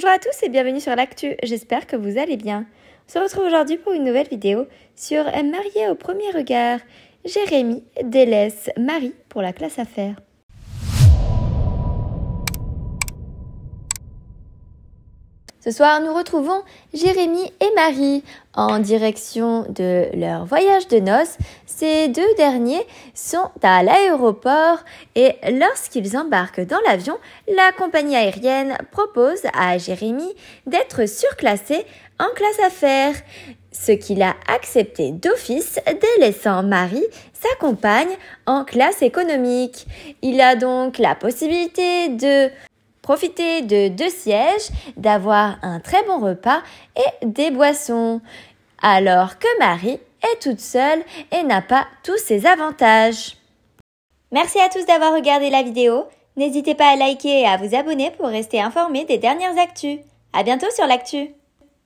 Bonjour à tous et bienvenue sur l'actu, j'espère que vous allez bien. On se retrouve aujourd'hui pour une nouvelle vidéo sur Marié au premier regard. Jérémy délaisse Marie pour la classe à Ce soir, nous retrouvons Jérémy et Marie en direction de leur voyage de noces. Ces deux derniers sont à l'aéroport et lorsqu'ils embarquent dans l'avion, la compagnie aérienne propose à Jérémy d'être surclassé en classe affaires, ce qu'il a accepté d'office délaissant Marie, sa compagne, en classe économique. Il a donc la possibilité de Profitez de deux sièges, d'avoir un très bon repas et des boissons. Alors que Marie est toute seule et n'a pas tous ses avantages. Merci à tous d'avoir regardé la vidéo. N'hésitez pas à liker et à vous abonner pour rester informé des dernières actus. À bientôt sur l'actu!